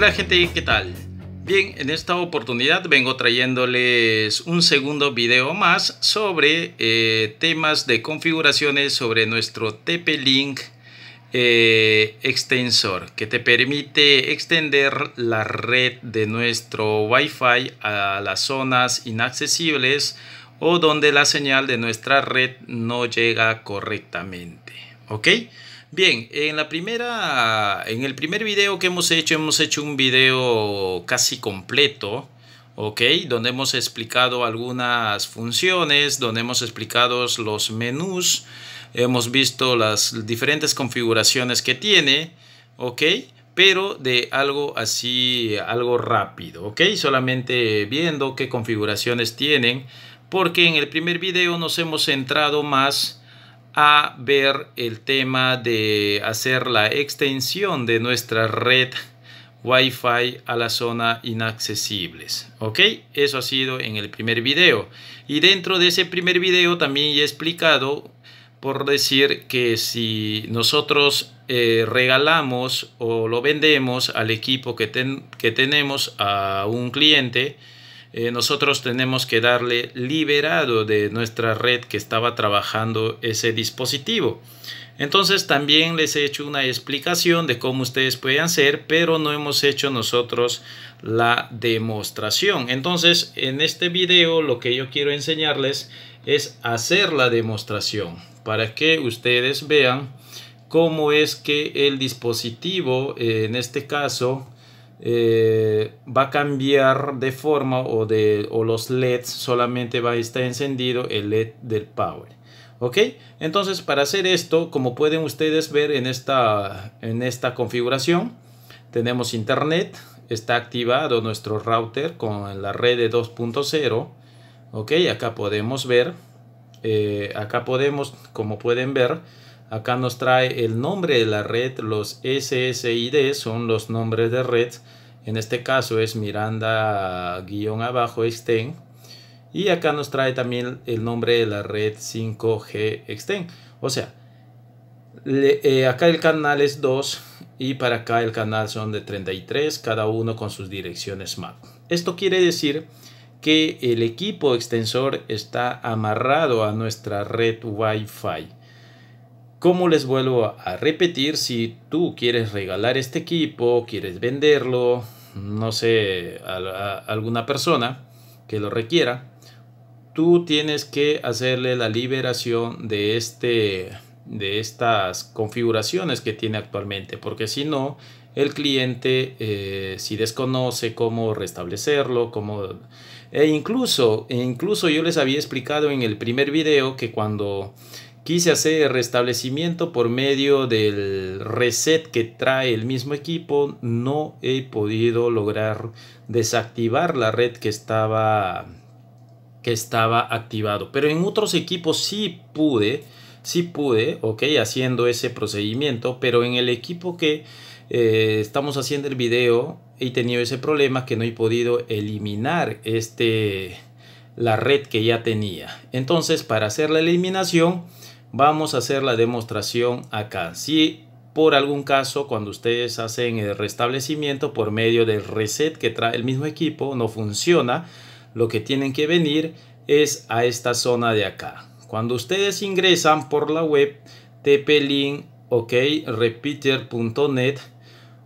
Hola gente, ¿qué tal? Bien, en esta oportunidad vengo trayéndoles un segundo video más sobre eh, temas de configuraciones sobre nuestro TP-Link eh, extensor que te permite extender la red de nuestro Wi-Fi a las zonas inaccesibles o donde la señal de nuestra red no llega correctamente. ¿Ok? Bien, en la primera, en el primer video que hemos hecho, hemos hecho un video casi completo, ¿ok? Donde hemos explicado algunas funciones, donde hemos explicado los menús, hemos visto las diferentes configuraciones que tiene, ¿ok? Pero de algo así, algo rápido, ¿ok? Solamente viendo qué configuraciones tienen, porque en el primer video nos hemos centrado más a ver el tema de hacer la extensión de nuestra red Wi-Fi a la zona inaccesibles. ¿Ok? Eso ha sido en el primer video. Y dentro de ese primer video también he explicado por decir que si nosotros eh, regalamos o lo vendemos al equipo que tenemos a un cliente, eh, nosotros tenemos que darle liberado de nuestra red que estaba trabajando ese dispositivo. Entonces también les he hecho una explicación de cómo ustedes pueden hacer, pero no hemos hecho nosotros la demostración. Entonces en este video lo que yo quiero enseñarles es hacer la demostración para que ustedes vean cómo es que el dispositivo, eh, en este caso, eh, va a cambiar de forma o, de, o los LEDs solamente va a estar encendido el LED del power. ¿Ok? Entonces para hacer esto, como pueden ustedes ver en esta, en esta configuración, tenemos internet, está activado nuestro router con la red de 2.0. ¿Ok? Acá podemos ver, eh, acá podemos, como pueden ver, Acá nos trae el nombre de la red, los SSID son los nombres de red. En este caso es Miranda-abajo extend. Y acá nos trae también el nombre de la red 5G extend. O sea, eh, acá el canal es 2 y para acá el canal son de 33, cada uno con sus direcciones MAC. Esto quiere decir que el equipo extensor está amarrado a nuestra red Wi-Fi. Como les vuelvo a repetir, si tú quieres regalar este equipo, quieres venderlo, no sé, a, alguna persona que lo requiera, tú tienes que hacerle la liberación de este de estas configuraciones que tiene actualmente porque si no el cliente eh, si desconoce cómo restablecerlo cómo e incluso e incluso yo les había explicado en el primer video que cuando Quise hacer restablecimiento por medio del reset que trae el mismo equipo. No he podido lograr desactivar la red que estaba, que estaba activado. Pero en otros equipos sí pude, sí pude, ok, haciendo ese procedimiento. Pero en el equipo que eh, estamos haciendo el video he tenido ese problema que no he podido eliminar este la red que ya tenía. Entonces para hacer la eliminación Vamos a hacer la demostración acá. Si por algún caso cuando ustedes hacen el restablecimiento por medio del reset que trae el mismo equipo no funciona, lo que tienen que venir es a esta zona de acá. Cuando ustedes ingresan por la web tplink ok repeater.net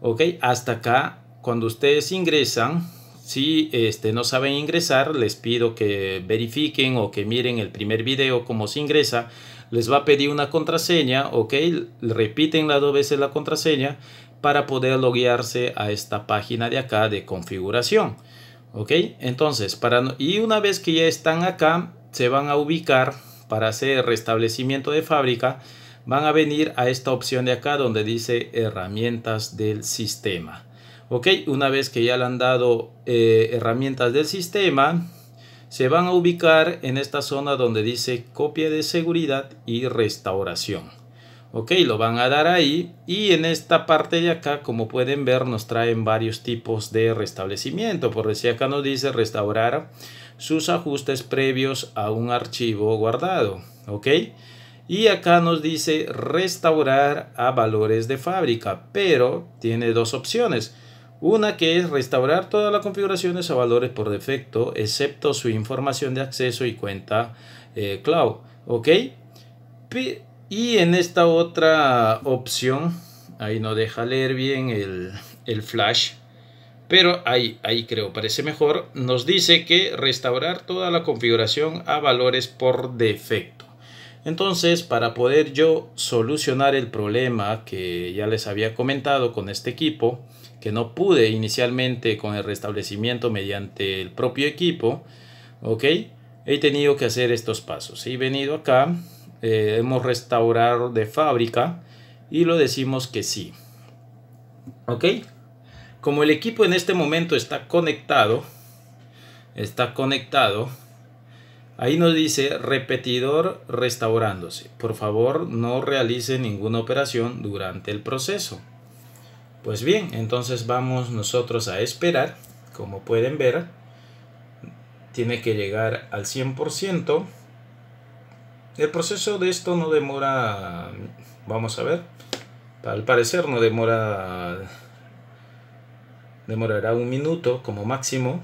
ok hasta acá cuando ustedes ingresan si este, no saben ingresar les pido que verifiquen o que miren el primer video cómo se ingresa les va a pedir una contraseña, ok, repiten las dos veces la contraseña para poder loguearse a esta página de acá de configuración, ok, entonces, para, y una vez que ya están acá, se van a ubicar para hacer restablecimiento de fábrica, van a venir a esta opción de acá donde dice herramientas del sistema. Ok, una vez que ya le han dado eh, herramientas del sistema, se van a ubicar en esta zona donde dice copia de seguridad y restauración. Ok, lo van a dar ahí y en esta parte de acá, como pueden ver, nos traen varios tipos de restablecimiento. Por decir acá nos dice restaurar sus ajustes previos a un archivo guardado. Ok, y acá nos dice restaurar a valores de fábrica, pero tiene dos opciones una que es restaurar todas las configuraciones a valores por defecto, excepto su información de acceso y cuenta eh, cloud. ¿Ok? y en esta otra opción, ahí no deja leer bien el, el flash, pero ahí, ahí creo, parece mejor, nos dice que restaurar toda la configuración a valores por defecto. Entonces, para poder yo solucionar el problema que ya les había comentado con este equipo, que no pude inicialmente con el restablecimiento mediante el propio equipo, ¿ok? He tenido que hacer estos pasos. He venido acá, eh, hemos restaurado de fábrica y lo decimos que sí, ¿ok? Como el equipo en este momento está conectado, está conectado, Ahí nos dice repetidor restaurándose. Por favor, no realice ninguna operación durante el proceso. Pues bien, entonces vamos nosotros a esperar. Como pueden ver, tiene que llegar al 100%. El proceso de esto no demora, vamos a ver, al parecer no demora, demorará un minuto como máximo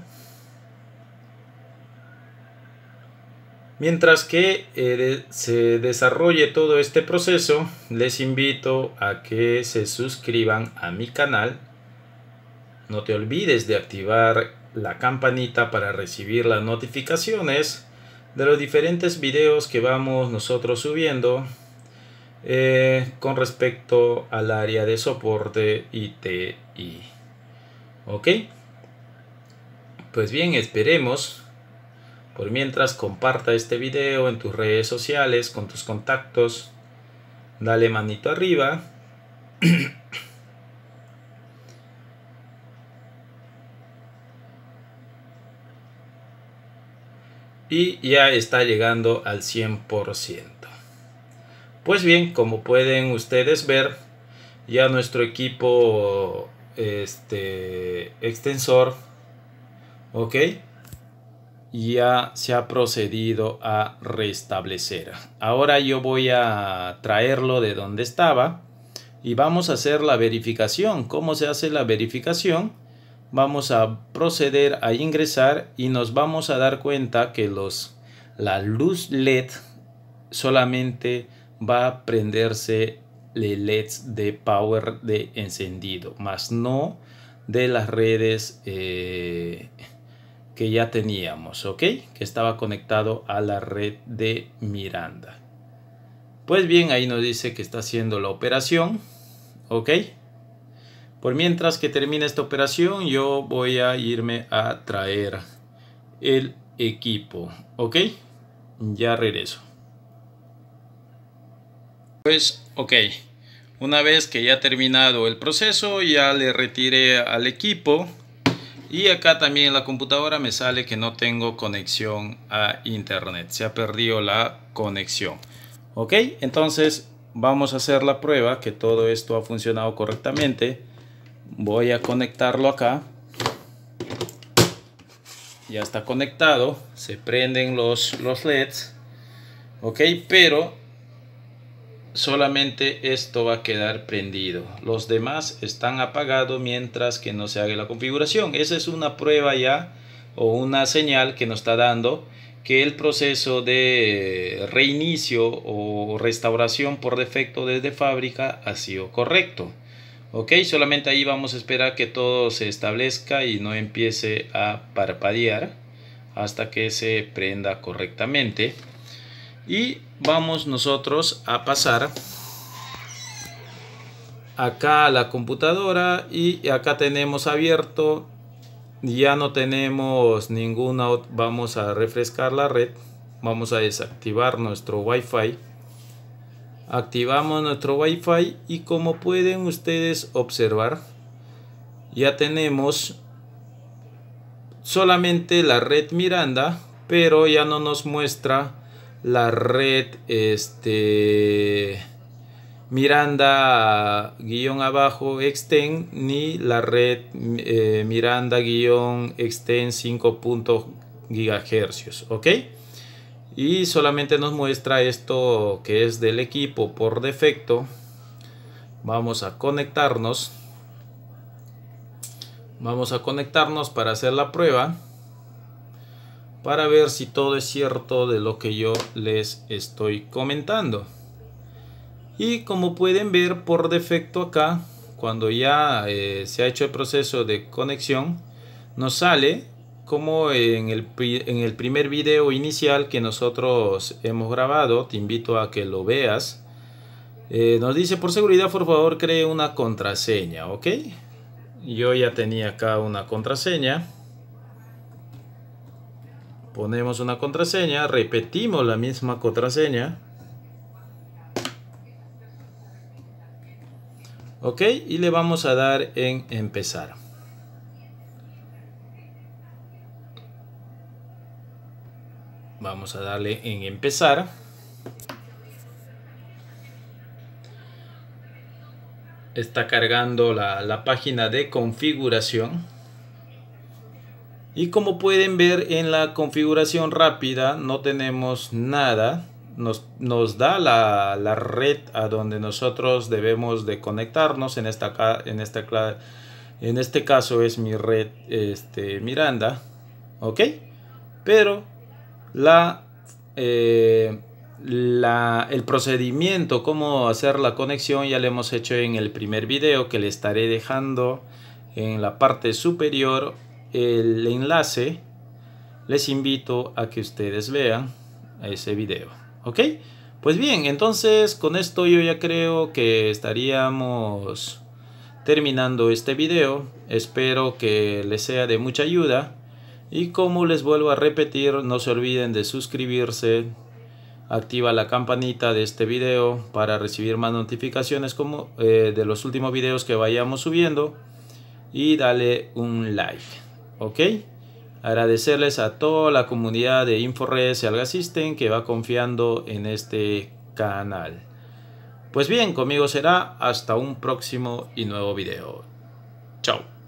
Mientras que eh, se desarrolle todo este proceso, les invito a que se suscriban a mi canal. No te olvides de activar la campanita para recibir las notificaciones de los diferentes videos que vamos nosotros subiendo eh, con respecto al área de soporte ITI. ¿Ok? Pues bien, esperemos por mientras comparta este video en tus redes sociales, con tus contactos. Dale manito arriba. y ya está llegando al 100%. Pues bien, como pueden ustedes ver, ya nuestro equipo este extensor, ¿ok? ya se ha procedido a restablecer. Ahora yo voy a traerlo de donde estaba y vamos a hacer la verificación. ¿Cómo se hace la verificación? Vamos a proceder a ingresar y nos vamos a dar cuenta que los, la luz LED solamente va a prenderse LEDs de power de encendido, más no de las redes eh, que ya teníamos, ¿ok? Que estaba conectado a la red de Miranda. Pues bien, ahí nos dice que está haciendo la operación, ¿ok? Por mientras que termine esta operación, yo voy a irme a traer el equipo, ¿ok? Ya regreso. Pues, ok. Una vez que ya ha terminado el proceso, ya le retiré al equipo y acá también en la computadora me sale que no tengo conexión a internet. Se ha perdido la conexión. Ok, entonces vamos a hacer la prueba que todo esto ha funcionado correctamente. Voy a conectarlo acá. Ya está conectado. Se prenden los, los LEDs. Ok, pero solamente esto va a quedar prendido. Los demás están apagados mientras que no se haga la configuración. Esa es una prueba ya o una señal que nos está dando que el proceso de reinicio o restauración por defecto desde fábrica ha sido correcto. Ok, solamente ahí vamos a esperar que todo se establezca y no empiece a parpadear hasta que se prenda correctamente. Y vamos nosotros a pasar acá a la computadora y acá tenemos abierto ya no tenemos ninguna vamos a refrescar la red vamos a desactivar nuestro wifi activamos nuestro wifi y como pueden ustedes observar ya tenemos solamente la red miranda pero ya no nos muestra la red este, Miranda guión abajo extend ni la red eh, Miranda guión extend 5. gigahercios ok y solamente nos muestra esto que es del equipo por defecto vamos a conectarnos vamos a conectarnos para hacer la prueba para ver si todo es cierto de lo que yo les estoy comentando. Y como pueden ver por defecto acá, cuando ya eh, se ha hecho el proceso de conexión, nos sale como en el, primer video inicial que nosotros hemos grabado, te invito a que lo veas. Eh, nos dice por seguridad por favor cree una contraseña, ¿ok? Yo ya tenía acá una contraseña ponemos una contraseña, repetimos la misma contraseña. Ok, y le vamos a dar en empezar. Vamos a darle en empezar. Está cargando la, la página de configuración. Y como pueden ver en la configuración rápida no tenemos nada. Nos, nos da la, red a donde nosotros debemos de conectarnos. En, esta, en, esta, en este caso es mi red este, Miranda. ¿Ok? Pero la, eh, el procedimiento, cómo hacer la conexión, ya lo hemos hecho en el primer video que le estaré dejando en la parte superior el enlace, les invito a que ustedes vean ese video. ¿Ok? Pues bien, entonces con esto yo ya creo que estaríamos terminando este video. Espero que les sea de mucha ayuda. Y como les vuelvo a repetir, no se olviden de suscribirse, activa la campanita de este video para recibir más notificaciones como, eh, de los últimos videos que vayamos subiendo y dale un like. ¿Ok? Agradecerles a toda la comunidad de InfoRes y Algasisten que va confiando en este canal. Pues bien, conmigo será hasta un próximo y nuevo video. Chao.